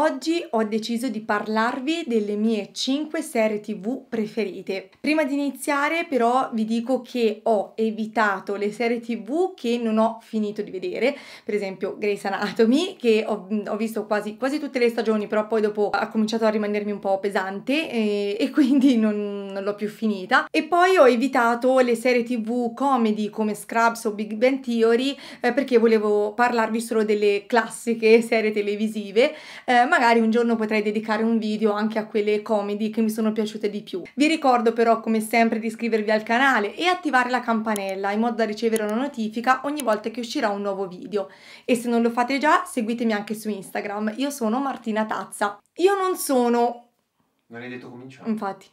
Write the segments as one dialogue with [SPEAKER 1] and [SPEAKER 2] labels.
[SPEAKER 1] Oggi ho deciso di parlarvi delle mie 5 serie tv preferite. Prima di iniziare però vi dico che ho evitato le serie tv che non ho finito di vedere, per esempio Grey's Anatomy che ho, ho visto quasi, quasi, tutte le stagioni però poi dopo ha cominciato a rimanermi un po' pesante e, e quindi non, non l'ho più finita. E poi ho evitato le serie tv comedy come Scrubs o Big Bang Theory eh, perché volevo parlarvi solo delle classiche serie televisive eh, magari un giorno potrei dedicare un video anche a quelle comedy che mi sono piaciute di più. Vi ricordo però come sempre di iscrivervi al canale e attivare la campanella in modo da ricevere una notifica ogni volta che uscirà un nuovo video e se non lo fate già seguitemi anche su Instagram, io sono Martina Tazza. Io non sono... Non hai detto cominciamo. Infatti.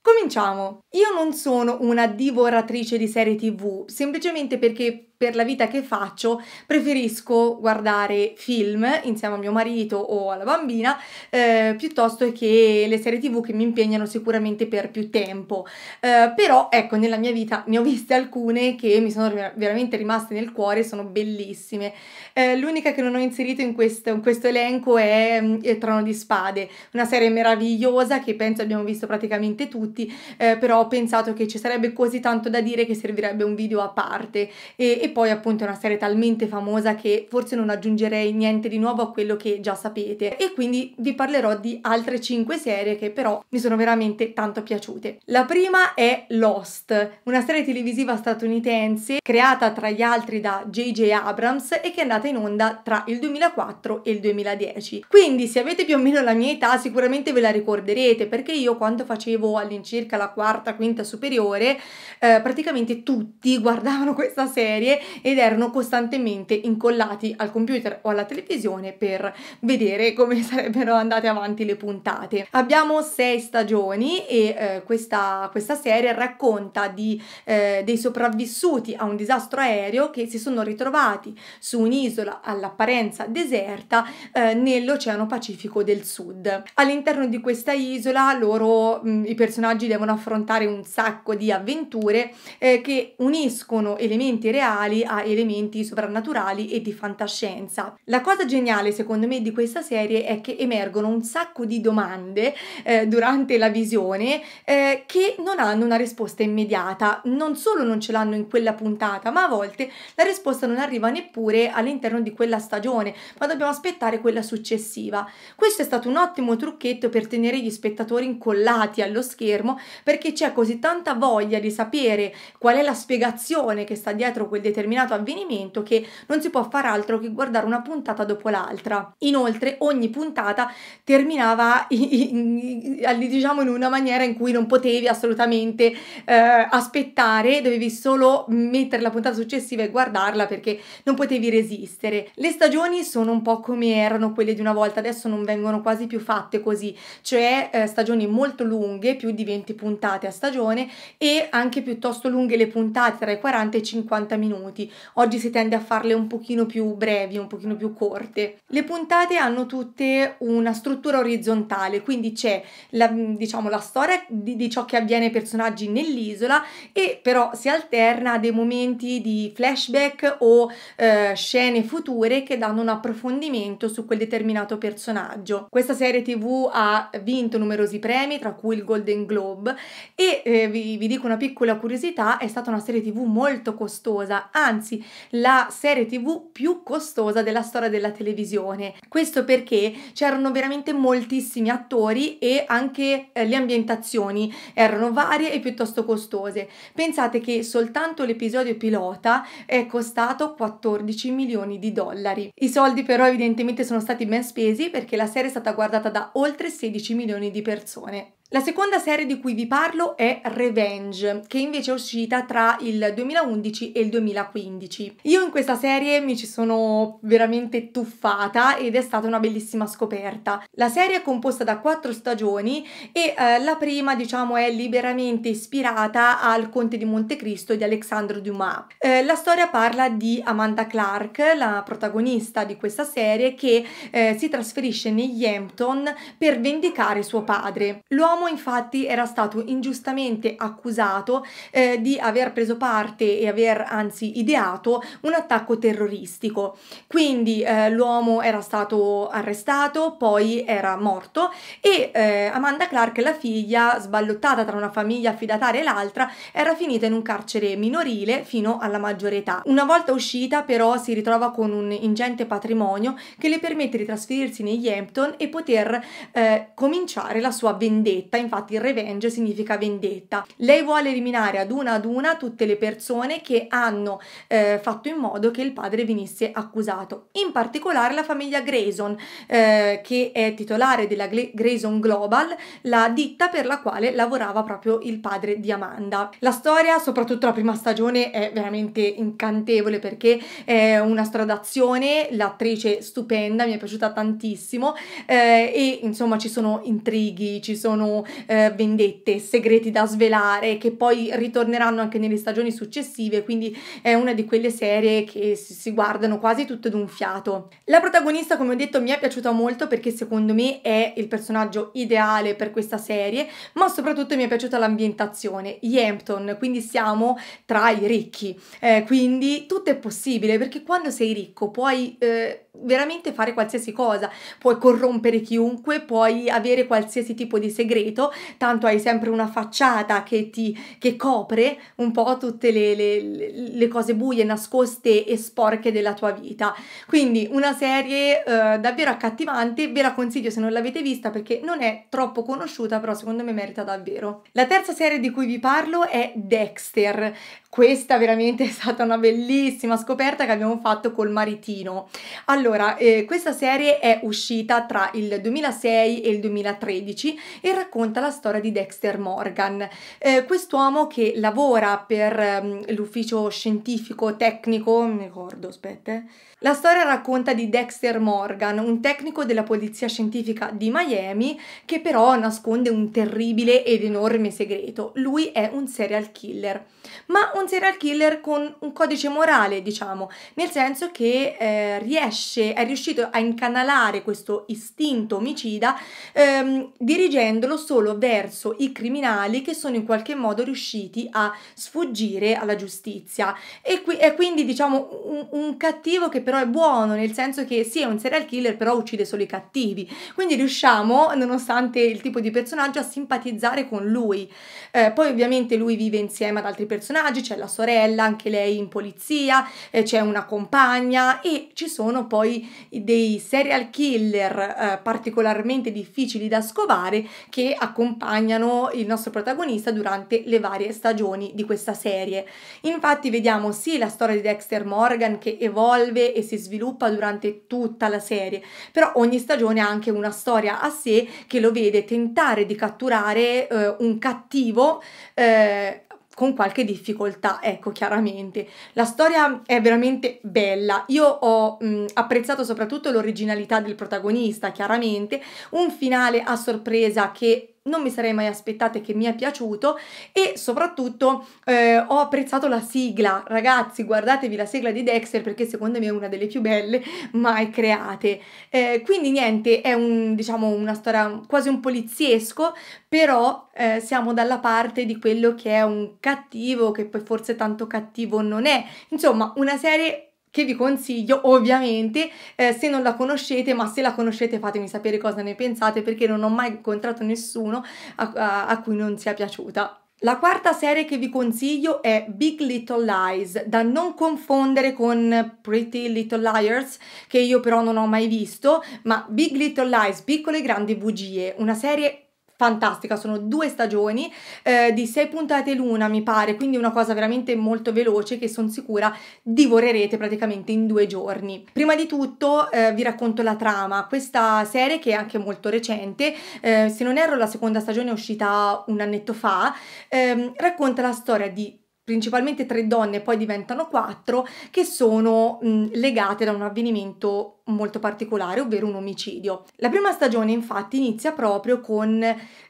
[SPEAKER 1] Cominciamo! Io non sono una divoratrice di serie tv, semplicemente perché per la vita che faccio preferisco guardare film insieme a mio marito o alla bambina eh, piuttosto che le serie tv che mi impegnano sicuramente per più tempo eh, però ecco nella mia vita ne ho viste alcune che mi sono veramente rimaste nel cuore sono bellissime eh, l'unica che non ho inserito in questo, in questo elenco è, è, mm, Trono di Spade una serie meravigliosa che penso abbiamo visto praticamente tutti eh, però ho pensato che ci sarebbe così tanto da dire che servirebbe un video a parte e, e poi appunto è una serie talmente famosa che forse non aggiungerei niente di nuovo a quello che già sapete e quindi vi parlerò di altre 5 serie che però mi sono veramente tanto piaciute. La prima è Lost, una serie televisiva statunitense creata tra gli altri da J.J. Abrams e che è andata in onda tra il 2004 e il 2010. Quindi se avete più o meno la mia età sicuramente ve la ricorderete perché io quando facevo all'incirca la quarta, quinta superiore eh, praticamente tutti guardavano questa serie ed erano costantemente incollati al computer o alla televisione per vedere come sarebbero andate avanti le puntate. Abbiamo sei stagioni e eh, questa, questa, serie racconta di, eh, dei sopravvissuti a un disastro aereo che si sono ritrovati su un'isola all'apparenza deserta eh, nell'Oceano Pacifico del Sud. All'interno di questa isola loro, mh, mm, i personaggi devono affrontare un sacco di avventure eh, che uniscono elementi reali naturali a elementi soprannaturali e di fantascienza. La cosa geniale secondo me di questa serie è che emergono un sacco di domande eh, durante la visione eh, che non hanno una risposta immediata, non solo non ce l'hanno in quella puntata, ma a volte la risposta non arriva neppure all'interno di quella stagione, ma dobbiamo aspettare quella successiva. Questo è stato un ottimo trucchetto per tenere gli spettatori incollati allo schermo perché c'è così tanta voglia di sapere qual è la spiegazione che sta dietro quel determinato determinato avvenimento che non si può far altro che guardare una puntata dopo l'altra. Inoltre ogni puntata terminava in, in, diciamo in una maniera in cui non potevi assolutamente eh, aspettare, dovevi solo mettere la puntata successiva e guardarla perché non potevi resistere. Le stagioni sono un po' come erano quelle di una volta, adesso non vengono quasi più fatte così, cioè eh, stagioni molto lunghe, più di 20 puntate a stagione e anche piuttosto lunghe le puntate tra i 40 e i 50 minuti minuti, oggi si tende a farle un pochino più brevi, un pochino più corte. Le puntate hanno tutte una struttura orizzontale, quindi c'è la, diciamo, la storia di, di ciò che avviene ai personaggi nell'isola e però si alterna a dei momenti di flashback o eh, scene future che danno un approfondimento su quel determinato personaggio. Questa serie tv ha vinto numerosi premi, tra cui il Golden Globe, e eh, vi, vi dico una piccola curiosità, è stata una serie tv molto costosa anzi la serie tv più costosa della storia della televisione. Questo perché c'erano veramente moltissimi attori e anche eh, le ambientazioni erano varie e piuttosto costose. Pensate che soltanto l'episodio pilota è costato 14 milioni di dollari. I soldi però evidentemente sono stati ben spesi perché la serie è stata guardata da oltre 16 milioni di persone. La seconda serie di cui vi parlo è Revenge, che invece è uscita tra il 2011 e il 2015. Io in questa serie mi ci sono veramente tuffata ed è stata una bellissima scoperta. La serie è composta da quattro stagioni e eh, la prima, diciamo, è liberamente ispirata al Conte di Montecristo di Alexandre Dumas. Eh, la storia parla di Amanda Clark, la protagonista di questa serie, che eh, si trasferisce negli Hampton per vendicare suo padre. L'uomo L'uomo infatti era stato ingiustamente accusato eh, di aver preso parte e aver anzi ideato un attacco terroristico. Quindi eh, l'uomo era stato arrestato, poi era morto e eh, Amanda Clark, la figlia, sballottata tra una famiglia affidataria e l'altra, era finita in un carcere minorile fino alla maggiore età. Una volta uscita però si ritrova con un ingente patrimonio che le permette di trasferirsi negli Hampton e poter eh, cominciare la sua vendetta vendetta, infatti revenge significa vendetta. Lei vuole eliminare ad una ad una tutte le persone che hanno eh, fatto in modo che il padre venisse accusato, in particolare la famiglia Grayson, eh, che è titolare della Grayson Global, la ditta per la quale lavorava proprio il padre di Amanda. La storia, soprattutto la prima stagione, è veramente incantevole perché è una storia d'azione, l'attrice stupenda, mi è piaciuta tantissimo eh, e insomma ci sono intrighi, ci sono eh, vendette, segreti da svelare che poi ritorneranno anche nelle stagioni successive, quindi è una di quelle serie che si guardano quasi tutte d'un fiato. La protagonista, come ho detto, mi è piaciuta molto perché secondo me è il personaggio ideale per questa serie, ma soprattutto mi è piaciuta l'ambientazione, gli Hampton, quindi siamo tra i ricchi, eh, quindi tutto è possibile perché quando sei ricco puoi eh, veramente fare qualsiasi cosa, puoi corrompere chiunque, puoi avere qualsiasi tipo di segreto, tanto hai sempre una facciata che ti che copre un po' tutte le, le, le cose buie, nascoste e sporche della tua vita. Quindi una serie eh, davvero accattivante, ve la consiglio se non l'avete vista perché non è troppo conosciuta, però secondo me merita davvero. La terza serie di cui vi parlo è Dexter. Questa veramente è stata una bellissima scoperta che abbiamo fatto col maritino. Allora, allora, eh, questa serie è uscita tra il 2006 e il 2013 e racconta la storia di Dexter Morgan, eh, quest'uomo che lavora per eh, l'ufficio scientifico tecnico, mi ricordo, aspetta. Eh. La storia racconta di Dexter Morgan, un tecnico della polizia scientifica di Miami che però nasconde un terribile ed enorme segreto. Lui è un serial killer, ma un serial killer con un codice morale, diciamo, nel senso che eh, riesce riesce, è riuscito a incanalare questo istinto omicida ehm, dirigendolo solo verso i criminali che sono in qualche modo riusciti a sfuggire alla giustizia. E qui è quindi diciamo un, un cattivo che però è buono, nel senso che sì è un serial killer però uccide solo i cattivi. Quindi riusciamo, nonostante il tipo di personaggio, a simpatizzare con lui. Eh, poi ovviamente lui vive insieme ad altri personaggi, c'è la sorella, anche lei in polizia, eh, c'è una compagna e ci sono poi poi dei serial killer eh, particolarmente difficili da scovare che accompagnano il nostro protagonista durante le varie stagioni di questa serie. Infatti vediamo sì la storia di Dexter Morgan che evolve e si sviluppa durante tutta la serie, però ogni stagione ha anche una storia a sé che lo vede tentare di catturare eh, un cattivo eh, con qualche difficoltà, ecco chiaramente. La storia è veramente bella, io ho mh, apprezzato soprattutto l'originalità del protagonista, chiaramente, un finale a sorpresa che non mi sarei mai aspettata che mi è piaciuto e soprattutto eh, ho apprezzato la sigla. Ragazzi, guardatevi la sigla di Dexter perché secondo me è una delle più belle mai create. Eh, quindi niente, è un, diciamo, una storia quasi un poliziesco, però eh, siamo dalla parte di quello che è un cattivo, che poi forse tanto cattivo non è. Insomma, una serie che vi consiglio ovviamente eh, se non la conoscete ma se la conoscete fatemi sapere cosa ne pensate perché non ho mai incontrato nessuno a, a, a cui non sia piaciuta. La quarta serie che vi consiglio è Big Little Lies, da non confondere con Pretty Little Liars, che io però non ho mai visto, ma Big Little Lies, Piccole e Grandi Bugie, una serie fantastica, sono due stagioni eh, di sei puntate l'una mi pare, quindi una cosa veramente molto veloce che sono sicura divorerete praticamente in due giorni. Prima di tutto eh, vi racconto la trama, questa serie che è anche molto recente, eh, se non erro la seconda stagione è uscita un annetto fa, ehm, racconta la storia di principalmente tre donne, poi diventano quattro, che sono mh, legate da un avvenimento molto particolare, ovvero un omicidio. La prima stagione infatti inizia proprio con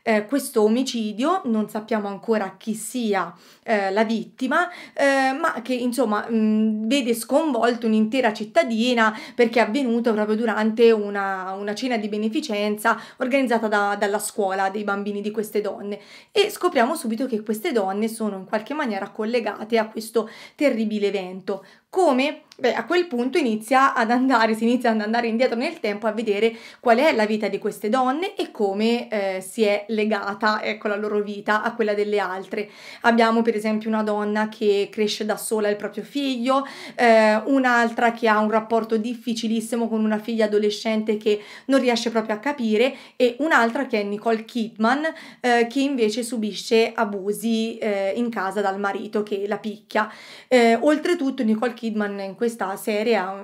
[SPEAKER 1] eh, questo omicidio, non sappiamo ancora chi sia eh, la vittima, eh, ma che insomma mh, vede sconvolto un'intera cittadina perché è avvenuto proprio durante una, una cena di beneficenza organizzata da, dalla scuola dei bambini di queste donne e scopriamo subito che queste donne sono in qualche maniera collegate a questo terribile evento. Come? Beh, a quel punto inizia ad andare, si inizia ad andare indietro nel tempo a vedere qual è la vita di queste donne e come eh, si è legata ecco, la loro vita a quella delle altre. Abbiamo per esempio una donna che cresce da sola il proprio figlio, eh, un'altra che ha un rapporto difficilissimo con una figlia adolescente che non riesce proprio a capire e un'altra che è Nicole Kidman eh, che invece subisce abusi eh, in casa dal marito che la picchia. Eh, oltretutto Nicole Kidman Kidman in questa serie ha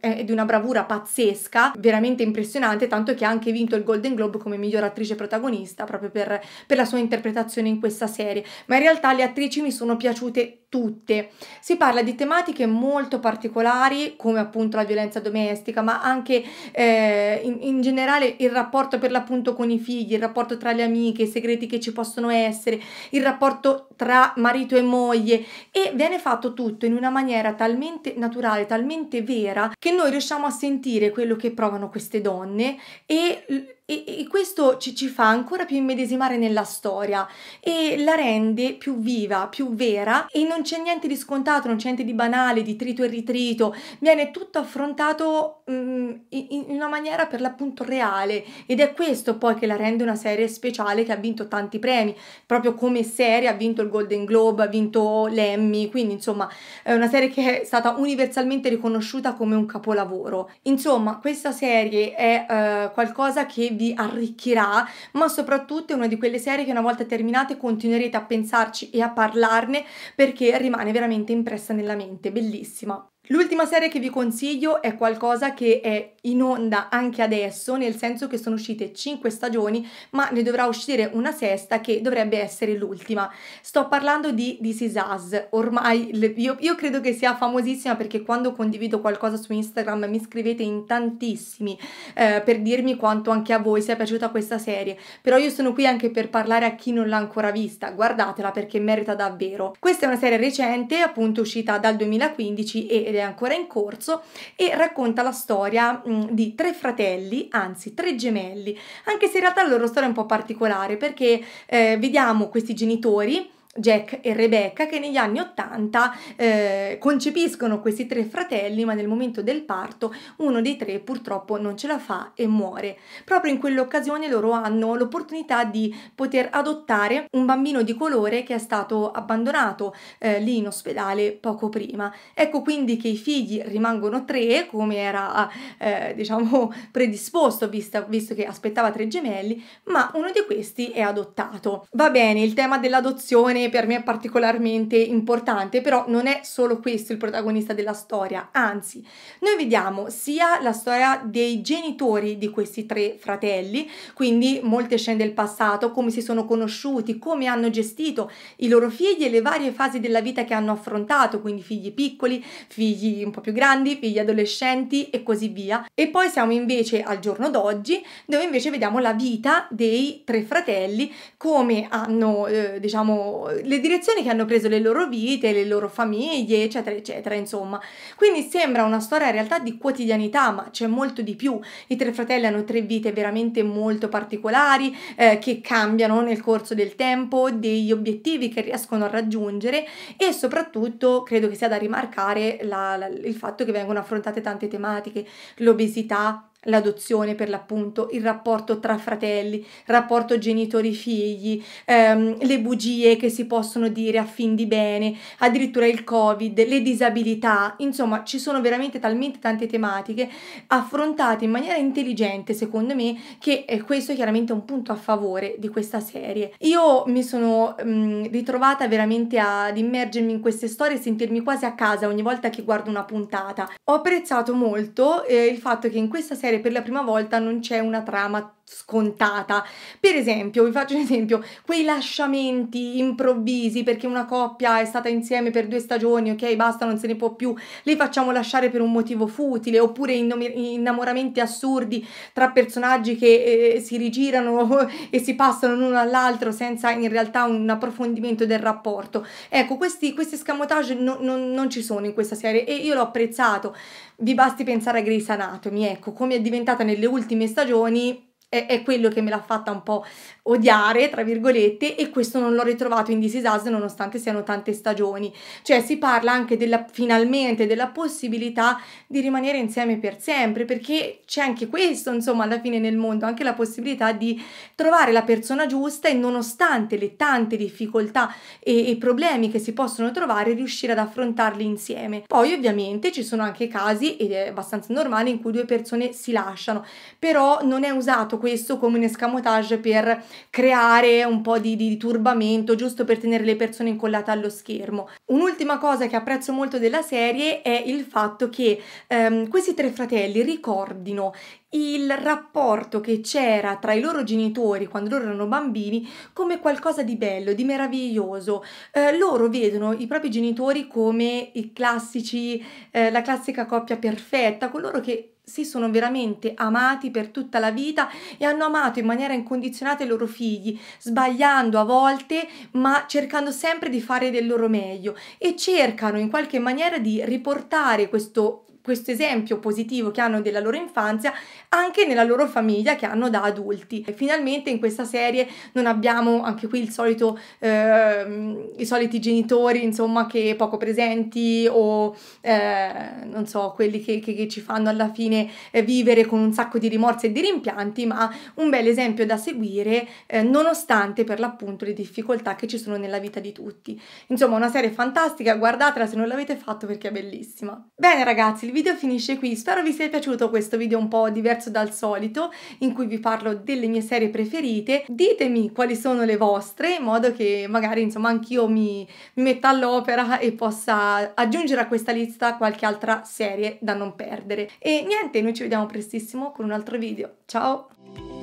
[SPEAKER 1] è di una bravura pazzesca, veramente impressionante, tanto che ha anche vinto il Golden Globe come miglior attrice protagonista proprio per, per la sua interpretazione in questa serie. Ma in realtà le attrici mi sono piaciute tutte. Si parla di tematiche molto particolari come appunto la violenza domestica, ma anche eh, in, in, generale il rapporto per l'appunto con i figli, il rapporto tra le amiche, i segreti che ci possono essere, il rapporto tra marito e moglie e viene fatto tutto in una maniera talmente naturale, talmente vera veritiera che noi riusciamo a sentire quello che provano queste donne e e, e questo ci, ci, fa ancora più immedesimare nella storia e la rende più viva, più vera e non c'è niente di scontato, non c'è niente di banale, di trito e ritrito, viene tutto affrontato mm, in, in una maniera per l'appunto reale ed è questo poi che la rende una serie speciale che ha vinto tanti premi, proprio come serie ha vinto il Golden Globe, ha vinto l'Emmy, quindi insomma è una serie che è stata universalmente riconosciuta come un capolavoro. Insomma, questa serie è uh, qualcosa che vi arricchirà, ma soprattutto è una di quelle serie che una volta terminate continuerete a pensarci e a parlarne perché rimane veramente impressa nella mente, bellissima. L'ultima serie che vi consiglio è qualcosa che è in onda anche adesso, nel senso che sono uscite 5 stagioni, ma ne dovrà uscire una sesta che dovrebbe essere l'ultima. Sto parlando di This Is Us, ormai io, io credo che sia famosissima perché quando condivido qualcosa su Instagram mi scrivete in tantissimi eh, per dirmi quanto anche a voi sia piaciuta questa serie, però io sono qui anche per parlare a chi non l'ha ancora vista, guardatela perché merita davvero. Questa è una serie recente, appunto uscita dal 2015 e è ancora in corso e racconta la storia di tre fratelli, anzi tre gemelli, anche se in realtà la loro storia è un po' particolare perché eh, vediamo questi genitori Jack e Rebecca che negli anni 80 eh, concepiscono questi tre fratelli ma nel momento del parto uno dei tre purtroppo non ce la fa e muore. Proprio in quell'occasione loro hanno l'opportunità di poter adottare un bambino di colore che è stato abbandonato eh, lì in ospedale poco prima. Ecco quindi che i figli rimangono tre come era eh, diciamo predisposto vista, visto che aspettava tre gemelli ma uno di questi è adottato. Va bene il tema dell'adozione per me è particolarmente importante, però non è solo questo il protagonista della storia, anzi, noi vediamo sia la storia dei genitori di questi tre fratelli, quindi molte scene del passato, come si sono conosciuti, come hanno gestito i loro figli e le varie fasi della vita che hanno affrontato, quindi figli piccoli, figli un po' più grandi, figli adolescenti e così via. E poi siamo invece al giorno d'oggi, dove invece vediamo la vita dei tre fratelli, come hanno eh, diciamo le direzioni che hanno preso le loro vite, le loro famiglie, eccetera, eccetera, insomma. Quindi sembra una storia in realtà di quotidianità, ma c'è molto di più. I tre fratelli hanno tre vite veramente molto particolari, eh, che cambiano nel corso del tempo, degli obiettivi che riescono a raggiungere e soprattutto credo che sia da rimarcare la, la, il fatto che vengono affrontate tante tematiche, l'obesità, l'adozione per l'appunto, il rapporto tra fratelli, rapporto genitori-figli, ehm, le bugie che si possono dire a fin di bene, addirittura il covid, le disabilità, insomma ci sono veramente talmente tante tematiche affrontate in maniera intelligente secondo me che eh, questo è chiaramente un punto a favore di questa serie. Io mi sono mh, ritrovata veramente ad immergermi in queste storie e sentirmi quasi a casa ogni volta che guardo una puntata. Ho apprezzato molto eh, il fatto che in questa serie serie per la prima volta non c'è una trama scontata. Per esempio, vi faccio un esempio, quei lasciamenti improvvisi perché una coppia è stata insieme per due stagioni, ok, basta, non se ne può più, li facciamo lasciare per un motivo futile, oppure innamoramenti assurdi tra personaggi che eh, eh si rigirano e si passano l'uno all'altro senza in realtà un approfondimento del rapporto. Ecco, questi, questi scamotage no, no, non ci sono in questa serie e io l'ho apprezzato. Vi basti pensare a Grey's Anatomy, ecco, come è diventata nelle ultime stagioni è, è quello che me l'ha fatta un po' odiare, tra virgolette, e questo non l'ho ritrovato in This Is Us nonostante siano tante stagioni. Cioè si parla anche della, finalmente della possibilità di rimanere insieme per sempre, perché c'è anche questo, insomma, alla fine nel mondo, anche la possibilità di trovare la persona giusta e nonostante le tante difficoltà e, e problemi che si possono trovare, riuscire ad affrontarli insieme. Poi ovviamente ci sono anche casi, ed è abbastanza normale, in cui due persone si lasciano, però non è usato questo come un escamotage per creare un po' di, di, turbamento giusto per tenere le persone incollate allo schermo. Un'ultima cosa che apprezzo molto della serie è il fatto che ehm, questi tre fratelli ricordino il rapporto che c'era tra i loro genitori quando loro erano bambini come qualcosa di bello, di meraviglioso. Eh, loro vedono i propri genitori come i classici, eh, la classica coppia perfetta, coloro che si sono veramente amati per tutta la vita e hanno amato in maniera incondizionata i loro figli, sbagliando a volte, ma cercando sempre di fare del loro meglio e cercano in qualche maniera di riportare questo questo esempio positivo che hanno della loro infanzia anche nella loro famiglia che hanno da adulti. E finalmente in questa serie non abbiamo anche qui il solito, eh, i soliti genitori, insomma, che poco presenti o eh, non so, quelli che, che, che, ci fanno alla fine eh, vivere con un sacco di rimorsi e di rimpianti, ma un bel esempio da seguire eh, nonostante per l'appunto le difficoltà che ci sono nella vita di tutti. Insomma, una serie fantastica, guardatela se non l'avete fatto perché è bellissima. Bene ragazzi, il video finisce qui, spero vi sia piaciuto questo video un po' divertente diverso dal solito in cui vi parlo delle mie serie preferite. Ditemi quali sono le vostre in modo che magari insomma anch'io mi, mi metta all'opera e possa aggiungere a questa lista qualche altra serie da non perdere. E niente, noi ci vediamo prestissimo con un altro video. Ciao!